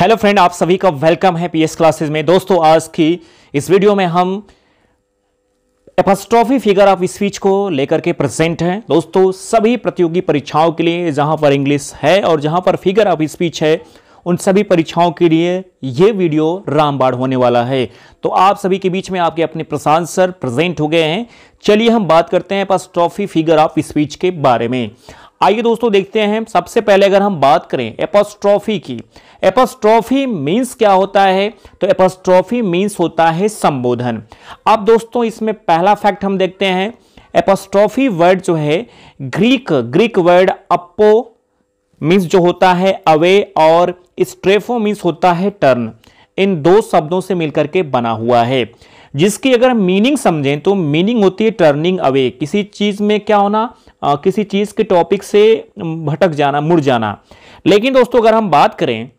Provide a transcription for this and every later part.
hello friend आप सभी का वेलकम है पीएस क्लासेस में दोस्तों आज की इस वीडियो में हम एपस्ट्रॉफी फिगर ऑफ स्पीच को लेकर के प्रेजेंट हैं दोस्तों सभी प्रतियोगी परीक्षाओं के लिए जहां पर इंग्लिश है और जहां पर फिगर ऑफ स्पीच है उन सभी परीक्षाओं के लिए ये वीडियो रामबाड़ होने वाला है तो आप सभी के बीच में आपके अपने प्रशांत सर प्रेजेंट हो गए हैं चलिए हम बात करते हैं एपस्ट्रॉफी फिगर ऑफ स्पीच के बारे में आइए दोस्तों देखते हैं सबसे पहले अगर हम बात करें एपोस्ट्रॉफी की एपोस्ट्रॉफी मींस क्या होता है तो एपोस्ट्रॉफी मींस होता है संबोधन अब दोस्तों इसमें पहला फैक्ट हम देखते हैं एपोस्ट्रॉफी वर्ड जो है Greek Greek word apo means जो होता है अवे और स्ट्रेफो मींस होता है टर्न इन दो शब्दों से मिलकर के बना हुआ है जिसकी अगर मीनिंग समझें तो मीनिंग होती है टर्निंग अवे किसी चीज़ में क्या होना आ, किसी चीज़ के टॉपिक से भटक जाना मुड़ जाना लेकिन दोस्तों अगर हम बात करें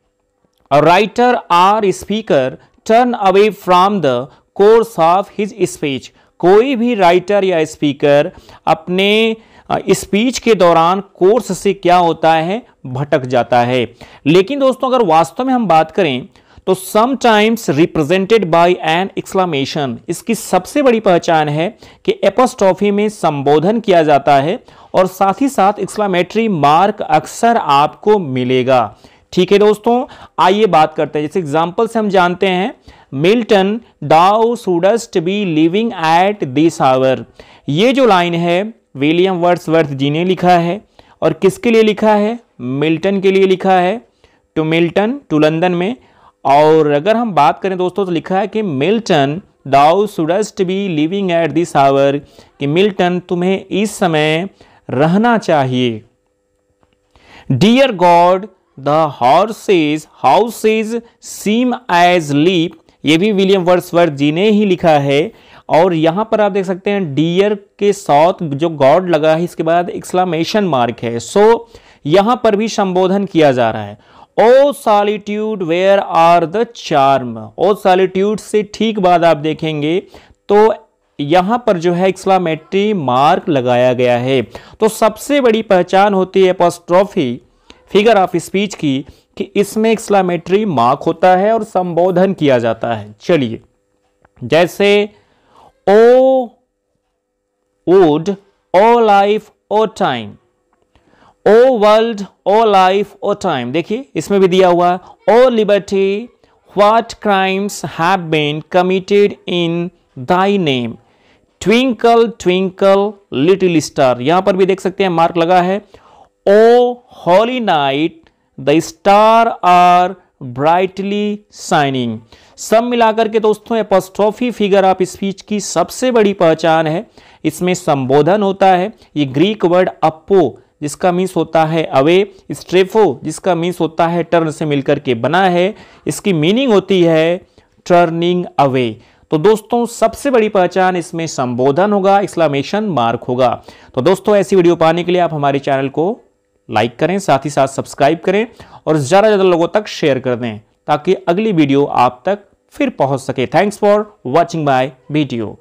writer or speaker turn away from the course of his speech कोई भी राइटर या स्पीकर अपने स्पीच के दौरान कोर्स से क्या होता है भटक जाता है लेकिन दोस्तों अगर वास्तव में हम बात करें तो sometimes represented by an exclamation इसकी सबसे बड़ी पहचान है कि एपोस्टॉफी में संबोधन किया जाता है और साथ ही साथ एक्सलामेटरी मार्क अक्सर आपको मिलेगा ठीक है दोस्तों आइए बात करते हैं जैसे एग्जाम्पल से हम जानते हैं Milton thou shouldst be living at this hour ये जो लाइन है विलियम वर्ड्सवर्थ जी ने लिखा है और किसके लिए लिखा है मिल्टन के लिए लिखा है टू मिल्टन टू लंदन में और अगर हम बात करें दोस्तों तो लिखा है कि Milton thou shouldst be living at this hour कि मिल्टन तुम्हें इस समय रहना चाहिए dear God the horses houses seem asleep ये भी विलियम वर्सवर्थ जी ने ही लिखा है और यहाँ पर आप देख सकते हैं डियर के साथ जो गॉड लगा है इसके बाद एक्सलामेशन मार्क है सो so, यहाँ पर भी संबोधन किया जा रहा है O solitude where are the charm O solitude से ठीक बाद आप देखेंगे तो यहां पर जो है एक्सलामेट्री मार्क लगाया गया है तो सबसे बड़ी पहचान होती है पॉस्ट्रॉफी फिगर ऑफ स्पीच की कि इसमें एक्सलामेट्री मार्क होता है और संबोधन किया जाता है चलिए जैसे O wood O life O time O world O life O time देखिए इसमें भी दिया हुआ है O liberty what crimes have been committed in thy name twinkle twinkle little star यहां पर भी देख सकते हैं मार्क लगा है O holy night the star are brightly shining सब मिलाकर के दोस्तों एपोस्ट्रॉफी फिगर ऑफ स्पीच की सबसे बड़ी पहचान है इसमें संबोधन होता है ये ग्रीक वर्ड अपो जिसका मीन्स होता है अवे स्ट्रेफो जिसका मीन्स होता है टर्न से मिलकर के बना है इसकी मीनिंग होती है टर्निंग अवे तो दोस्तों सबसे बड़ी पहचान इसमें संबोधन होगा एक्सलामेशन मार्क होगा तो दोस्तों ऐसी वीडियो पाने के लिए आप हमारे चैनल को लाइक करें साथ ही साथ सब्सक्राइब करें और ज़्यादा से ज़्यादा लोगों तक शेयर कर दें ताकि अगली वीडियो आप तक फिर पहुंच सके thanks for watching my video